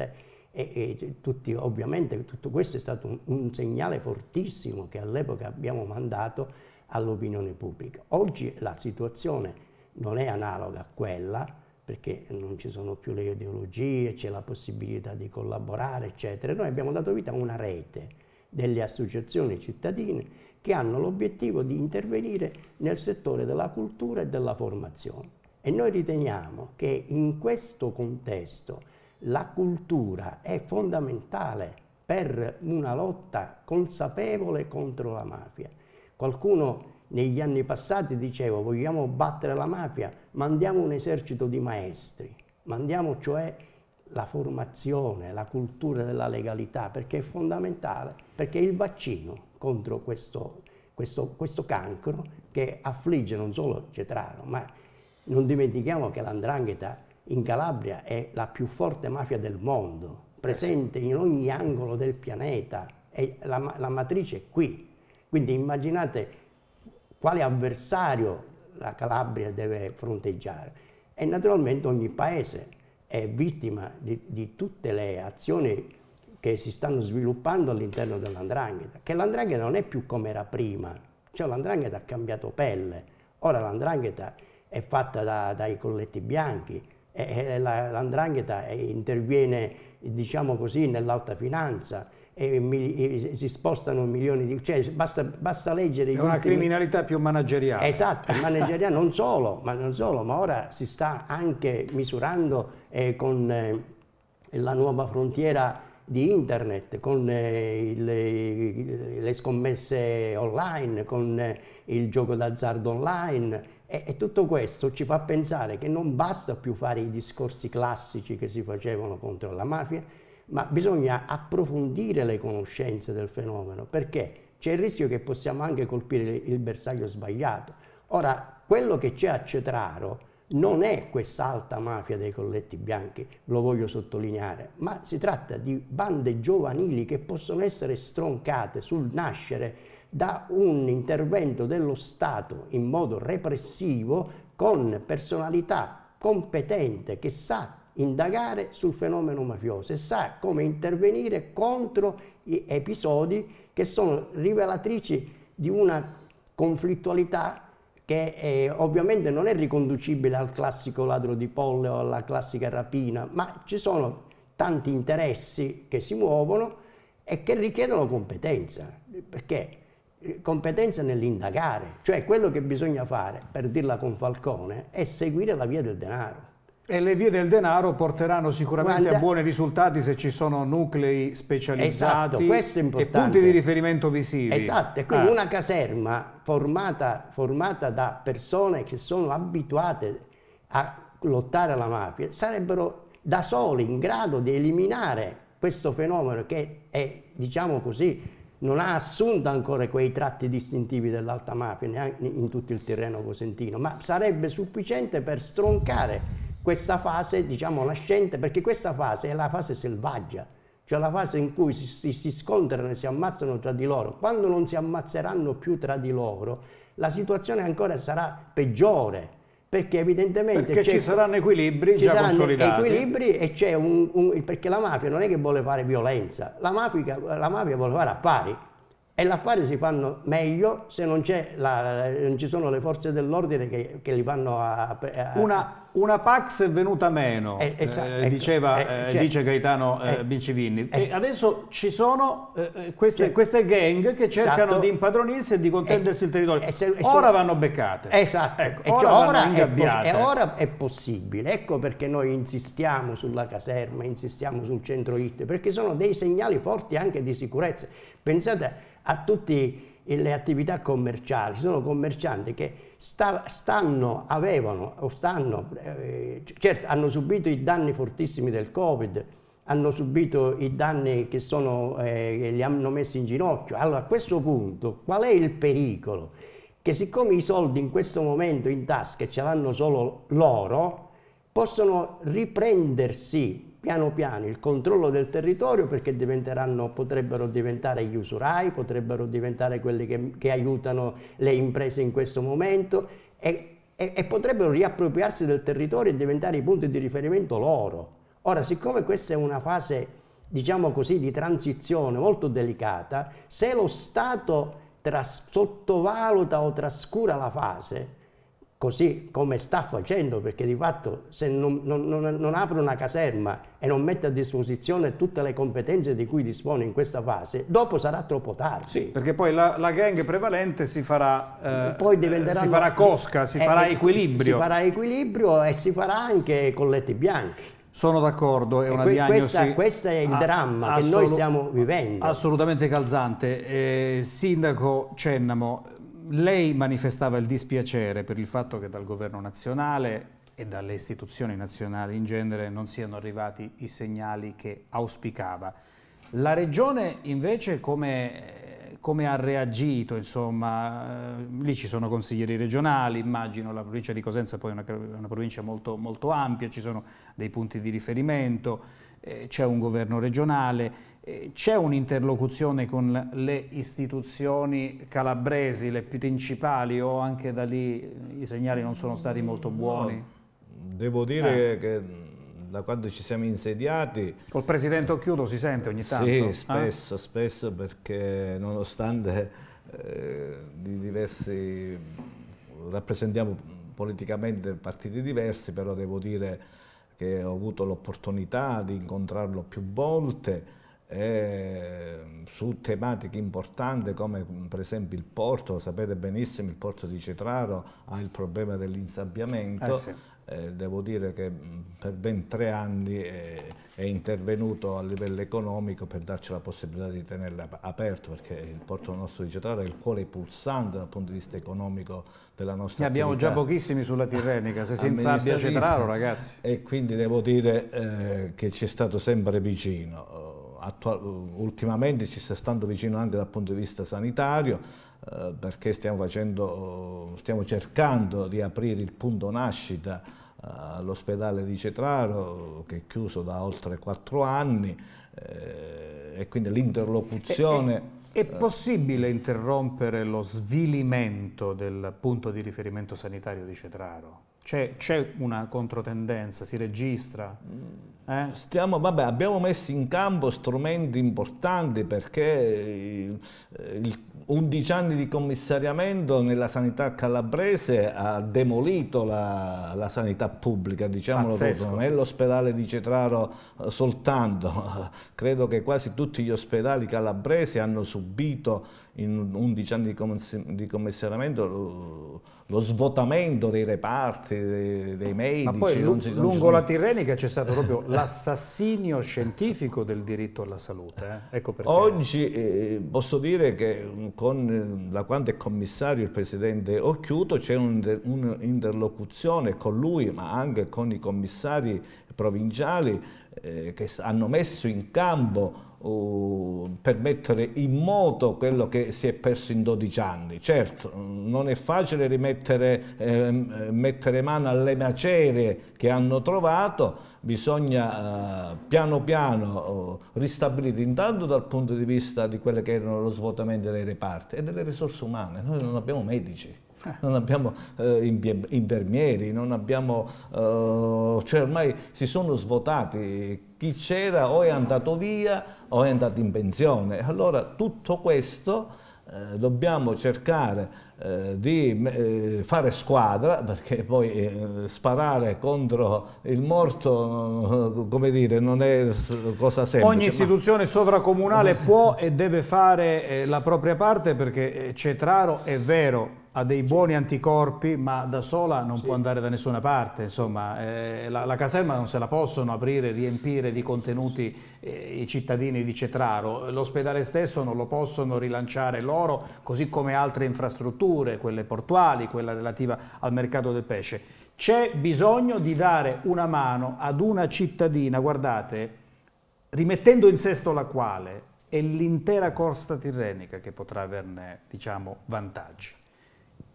e, e tutti, ovviamente tutto questo è stato un, un segnale fortissimo che all'epoca abbiamo mandato all'opinione pubblica. Oggi la situazione non è analoga a quella, perché non ci sono più le ideologie, c'è la possibilità di collaborare, eccetera. Noi abbiamo dato vita a una rete delle associazioni cittadine che hanno l'obiettivo di intervenire nel settore della cultura e della formazione. E noi riteniamo che in questo contesto la cultura è fondamentale per una lotta consapevole contro la mafia. Qualcuno negli anni passati dicevo vogliamo battere la mafia, mandiamo un esercito di maestri, mandiamo cioè la formazione, la cultura della legalità, perché è fondamentale, perché è il vaccino contro questo, questo, questo cancro che affligge non solo Cetraro, ma non dimentichiamo che l'andrangheta in Calabria è la più forte mafia del mondo, presente in ogni angolo del pianeta, e la, la matrice è qui. Quindi immaginate quale avversario la Calabria deve fronteggiare. E naturalmente ogni paese è vittima di, di tutte le azioni che si stanno sviluppando all'interno dell'andrangheta, che l'andrangheta non è più come era prima, cioè l'andrangheta ha cambiato pelle, ora l'andrangheta è fatta da, dai colletti bianchi, l'andrangheta eh, interviene diciamo così nell'alta finanza, e, e, e si spostano milioni di... Cioè, basta, basta leggere... È una ultimi... criminalità più manageriale. Esatto, manageriale non, solo, ma non solo, ma ora si sta anche misurando eh, con eh, la nuova frontiera di internet, con eh, le, le, scommesse online, con eh, il gioco d'azzardo online e, tutto questo ci fa pensare che non basta più fare i discorsi classici che si facevano contro la mafia, ma bisogna approfondire le conoscenze del fenomeno perché c'è il rischio che possiamo anche colpire il bersaglio sbagliato. Ora, quello che c'è a Cetraro non è quest'alta mafia dei colletti bianchi, lo voglio sottolineare, ma si tratta di bande giovanili che possono essere stroncate sul nascere da un intervento dello Stato in modo repressivo con personalità competente che sa indagare sul fenomeno mafioso e sa come intervenire contro episodi che sono rivelatrici di una conflittualità che eh, ovviamente non è riconducibile al classico ladro di polle o alla classica rapina, ma ci sono tanti interessi che si muovono e che richiedono competenza, perché eh, competenza nell'indagare, cioè quello che bisogna fare, per dirla con Falcone, è seguire la via del denaro. E le vie del denaro porteranno sicuramente Guarda, a buoni risultati se ci sono nuclei specializzati esatto, e punti di riferimento visivi. Esatto, e quindi ah. una caserma formata, formata, da persone che sono abituate a lottare alla mafia sarebbero da soli in grado di eliminare questo fenomeno che è, diciamo così, non ha assunto ancora quei tratti distintivi dell'alta mafia, neanche in tutto il terreno cosentino, ma sarebbe sufficiente per stroncare questa fase, diciamo, nascente, perché questa fase è la fase selvaggia, cioè la fase in cui si, si, si scontrano e si ammazzano tra di loro. Quando non si ammazzeranno più tra di loro, la situazione ancora sarà peggiore perché evidentemente perché ci saranno equilibri ci già saranno consolidati. equilibri e c'è un, un, perché la mafia non è che vuole fare violenza, la mafia, la mafia vuole fare affari e gli affari si fanno meglio se non, la, non ci sono le forze dell'ordine che, che, li fanno a, a una una Pax è venuta meno, eh, esatto, eh, ecco, diceva, eh, eh cioè, dice Gaetano eh, Bincivinni. e adesso ci sono queste, cioè, queste, gang che cercano esatto, di impadronirsi e di contendersi il territorio. ora vanno beccate. Esatto. Ecco, e ora, cioè, ora, è e ora è possibile. Ecco perché noi insistiamo sulla caserma, insistiamo sul centro IT, perché sono dei segnali forti anche di sicurezza. Pensate a tutti e le attività commerciali, sono commercianti che sta, stanno, avevano o stanno, eh, certo hanno subito i danni fortissimi del Covid, hanno subito i danni che, sono, eh, che li hanno messi in ginocchio. Allora a questo punto qual è il pericolo? Che siccome i soldi in questo momento in tasca ce l'hanno solo loro, possono riprendersi piano piano il controllo del territorio perché potrebbero diventare gli usurai, potrebbero diventare quelli che, che aiutano le imprese in questo momento e, e, e potrebbero riappropriarsi del territorio e diventare i punti di riferimento loro. Ora, siccome questa è una fase diciamo così, di transizione molto delicata, se lo Stato sottovaluta o trascura la fase, così come sta facendo, perché di fatto se non, non, non, apre una caserma e non mette a disposizione tutte le competenze di cui dispone in questa fase, dopo sarà troppo tardi. Sì, perché poi la, la gang prevalente si farà, eh, poi si farà cosca, si eh, farà eh, equilibrio. Si farà equilibrio e si farà anche colletti bianchi. Sono d'accordo, è una diagnosi... Questo è il dramma che noi stiamo vivendo. Assolutamente calzante. Eh, Sindaco Cennamo, lei manifestava il dispiacere per il fatto che dal governo nazionale e dalle istituzioni nazionali in genere non siano arrivati i segnali che auspicava. La regione invece come, come ha reagito? Insomma, eh, lì ci sono consiglieri regionali, immagino la provincia di Cosenza poi è una, una provincia molto, molto ampia, ci sono dei punti di riferimento, eh, c'è un governo regionale. Eh, c'è un'interlocuzione con le istituzioni calabresi, le principali, o anche da lì eh, i segnali non sono stati molto buoni? No, devo dire eh. che mm, da quando ci siamo insediati... Col Presidente Occhiuto si sente ogni tanto? Sì, eh? spesso, eh? spesso perché nonostante eh, di diversi... rappresentiamo politicamente partiti diversi, però devo dire che ho avuto l'opportunità di incontrarlo più volte eh, su tematiche importanti come per esempio il porto, sapete benissimo il porto di Cetraro ha il problema dell'insabbiamento, eh sì. eh, devo dire che per ben tre anni eh, è intervenuto a livello economico per darci la possibilità di tenerla aperto perché il porto nostro di Cetraro è il cuore pulsante dal punto di vista economico della nostra città. Ne abbiamo già pochissimi sulla Tirrenica, se si insabbia Cetraro ragazzi. E quindi devo dire eh, che ci è stato sempre vicino ultimamente ci sta stando vicino anche dal punto di vista sanitario eh, perché stiamo, facendo, stiamo, cercando di aprire il punto nascita eh, all'ospedale di Cetraro che è chiuso da oltre quattro anni eh, e quindi l'interlocuzione... È possibile interrompere lo svilimento del punto di riferimento sanitario di Cetraro? C'è, una controtendenza, si registra? Eh? Stiamo, vabbè, abbiamo messo in campo strumenti importanti perché eh, il, 11 anni di commissariamento nella sanità calabrese ha demolito la, la sanità pubblica, diciamolo è l'ospedale di Cetraro eh, soltanto. *laughs* Credo che quasi tutti gli ospedali calabresi hanno subito in 11 anni di, commiss lo, lo, svuotamento dei reparti, dei, dei medici. Ma poi non si, non lungo la Tirrenica c'è stato proprio *laughs* l'assassinio scientifico del diritto alla salute. Eh? Ecco Oggi eh, posso dire che mm, con la eh, quando è commissario il presidente Occhiuto c'è un'interlocuzione un con lui ma anche con i commissari provinciali eh, che hanno messo in campo per mettere in moto quello che si è perso in 12 anni. Certo, non è facile rimettere eh, mettere mano alle macerie che hanno trovato, bisogna eh, piano piano eh, ristabilire intanto dal punto di vista di quelle che erano lo svuotamento dei reparti e delle risorse umane. Noi non abbiamo medici eh. non abbiamo eh, infermieri, non abbiamo, eh, cioè ormai si sono svuotati, chi c'era o è andato via o è andato in pensione. Allora tutto questo eh, dobbiamo cercare eh, di eh, fare squadra *laughs* perché poi eh, sparare contro il morto eh, come dire non è cosa semplice ogni istituzione ma... sovracomunale può e deve fare eh, la propria parte perché Cetraro è vero ha dei buoni anticorpi, ma da sola non sì. può andare da nessuna parte. Insomma, eh, la, la, caserma non se la possono aprire, riempire di contenuti eh, i cittadini di Cetraro. L'ospedale stesso non lo possono rilanciare loro, così come altre infrastrutture, quelle portuali, quella relativa al mercato del pesce. C'è bisogno di dare una mano ad una cittadina, guardate, rimettendo in sesto la quale è l'intera costa tirrenica che potrà averne diciamo, vantaggi.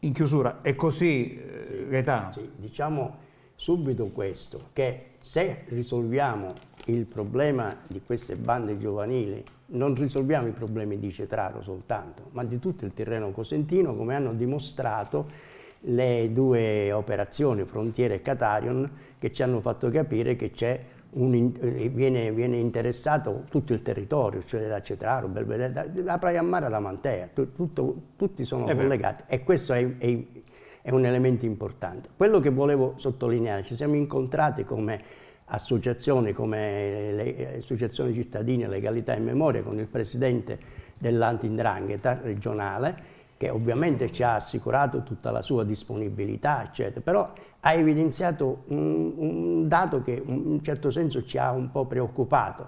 In chiusura, è così eh, sì, Gaetano? Sì, diciamo subito questo, che se risolviamo il problema di queste bande giovanili, non risolviamo i problemi di Cetraro soltanto, ma di tutto il terreno cosentino, come hanno dimostrato le due operazioni Frontiere e Catarion, che ci hanno fatto capire che c'è un, eh, viene, viene, interessato tutto il territorio, cioè da Cetraro, Belvedere, da, da Praia Mare da Mantea, tutto, tutti sono è collegati vero. e questo è, è, è, un elemento importante. Quello che volevo sottolineare, ci siamo incontrati come associazione, come le, associazione cittadine Legalità e Memoria con il presidente dell'Antindrangheta regionale che ovviamente ci ha assicurato tutta la sua disponibilità, eccetera, però ha evidenziato un, un dato che in un certo senso ci ha un po' preoccupato,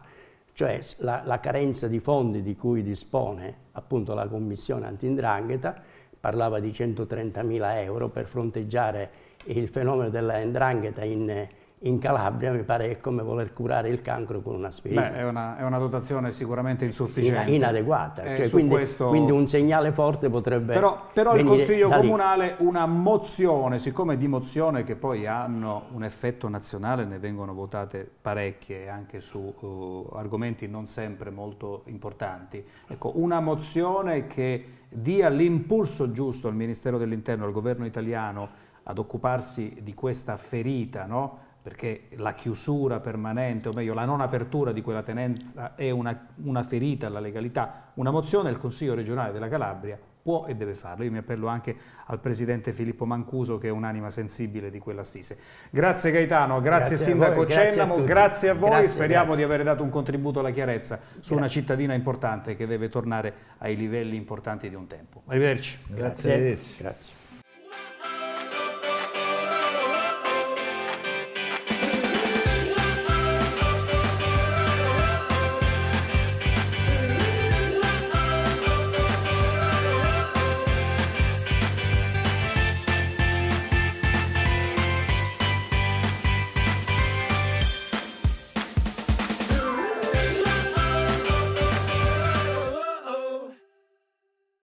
cioè la, la, carenza di fondi di cui dispone appunto la Commissione Antindrangheta, parlava di 130 mila euro per fronteggiare il fenomeno della Ndrangheta in, in Calabria mi pare che è come voler curare il cancro con un'aspirina. Beh, è una, è una dotazione sicuramente insufficiente. In, inadeguata, eh, cioè, quindi, questo... quindi, un segnale forte potrebbe Però, però il Consiglio Comunale lì. una mozione, siccome di mozione che poi hanno un effetto nazionale, ne vengono votate parecchie anche su uh, argomenti non sempre molto importanti, ecco, una mozione che dia l'impulso giusto al Ministero dell'Interno, al governo italiano, ad occuparsi di questa ferita, no? perché la chiusura permanente, o meglio la non apertura di quella tenenza è una, una ferita alla legalità, una mozione il Consiglio regionale della Calabria può e deve farlo. Io mi appello anche al Presidente Filippo Mancuso che è un'anima sensibile di quell'assise. Grazie Gaetano, grazie, grazie Sindaco Cennamo, grazie a voi, grazie, speriamo grazie. di aver dato un contributo alla chiarezza su una cittadina importante che deve tornare ai livelli importanti di un tempo. Arrivederci. Grazie. Arrivederci.